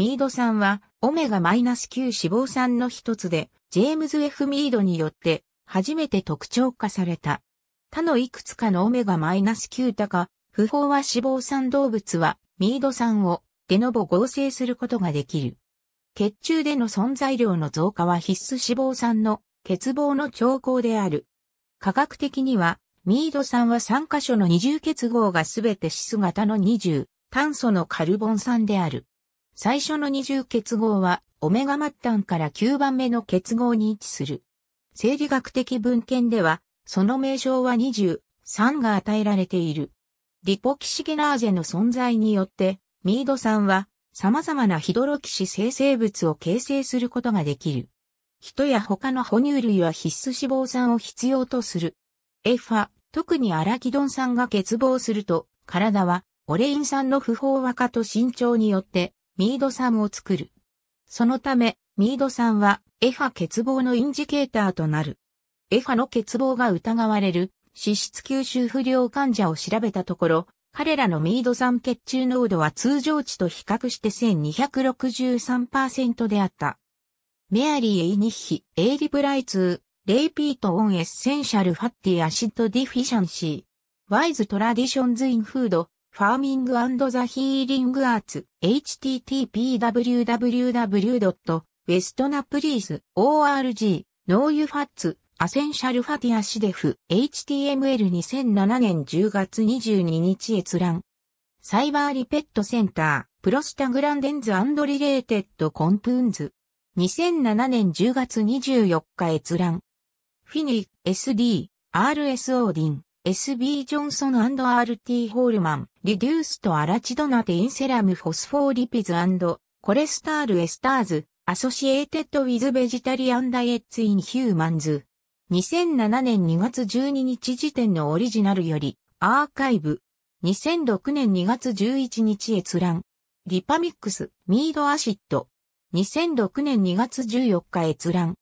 ミード酸は、オメガ -9 脂肪酸の一つで、ジェームズ・ F・ ミードによって、初めて特徴化された。他のいくつかのオメガ -9 高、不飽和脂肪酸動物は、ミード酸を、デノボ合成することができる。血中での存在量の増加は必須脂肪酸の欠乏の兆候である。科学的には、ミード酸は3箇所の二重結合がすべて質型の20、炭素のカルボン酸である。最初の二重結合は、オメガ末端から9番目の結合に位置する。生理学的文献では、その名称は23が与えられている。リポキシゲナーゼの存在によって、ミード酸は様々なヒドロキシ生成物を形成することができる。人や他の哺乳類は必須脂肪酸を必要とする。エファ、特にアラキドン酸が欠乏すると、体はオレイン酸の不飽和化と身長によってミード酸を作る。そのため、ミード酸はエファ欠乏のインジケーターとなる。エファの欠乏が疑われる脂質吸収不良患者を調べたところ、彼らのミード酸血中濃度は通常値と比較して1263%であった。メアリー・エイニッヒ、エイリプライツー、レイピート・オン・エッセンシャル・ファッティ・アシッド・ディフィシャンシー。ワイズ・トラディションズ・イン・フード、ファーミングザヒーリングアーツ http://www.westnapriis.org ノーユファッツアセンシャルファティアシデフ HTML2007 年10月22日閲覧サイバーリペットセンタープロスタグランデンズリレーテッドコンプーンズ2007年10月24日閲覧フィニ SD RS オーディン SB ジョンソン &RT ホールマン、リデュースとアラチドナテインセラムフォスフォーリピズコレスタールエスターズ、アソシエーテッドウィズベジタリアンダイエッツインヒューマンズ。2007年2月12日時点のオリジナルより、アーカイブ。2006年2月11日閲覧。リパミックス、ミードアシッド。2006年2月14日閲覧。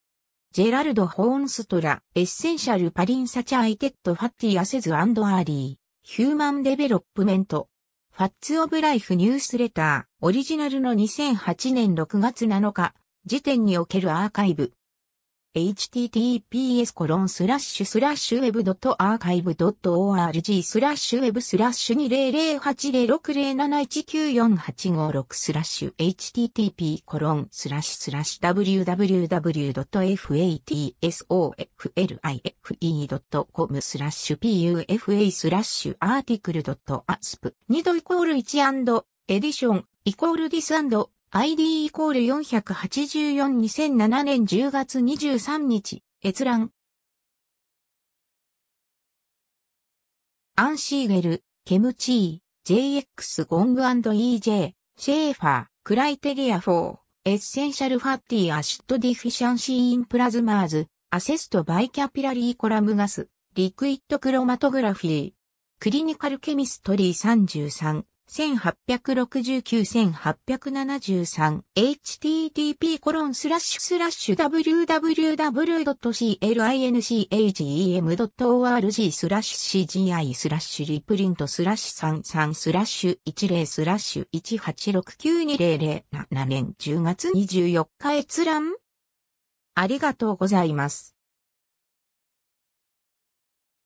ジェラルド・ホーンストラ、エッセンシャル・パリン・サチャ・アイテッド・ファッティ・アセズ・アンド・アーリー、ヒューマン・デベロップメント、ファッツ・オブ・ライフ・ニュースレター、オリジナルの2008年6月7日、時点におけるアーカイブ、https コロンスラッシュスラッシュ web.archive.org スラッシュ web スラッシュ20080607194856スラッシュ http コロンスラッシュスラッシュ www.fatsoflie.com スラッシュ pufa スラッシュアーティクル .asp 2度イコール1エディションイコールディス ID イコール4842007年10月23日、閲覧。アンシーゲル、ケムチー、JX ゴング &EJ、シェーファー、クライテリア4、エッセンシャルファッティアシッドディフィシャンシーインプラズマーズ、アセストバイキャピラリーコラムガス、リクイットクロマトグラフィー、クリニカルケミストリー33。1869-1873http://www.clincagem.org コロンススララッッシシュュスラッシュ CGI スラッシュリプリントスラッシュ33スラッシュ10スラッシュ1869200 7年10月24日閲覧ありがとうございます。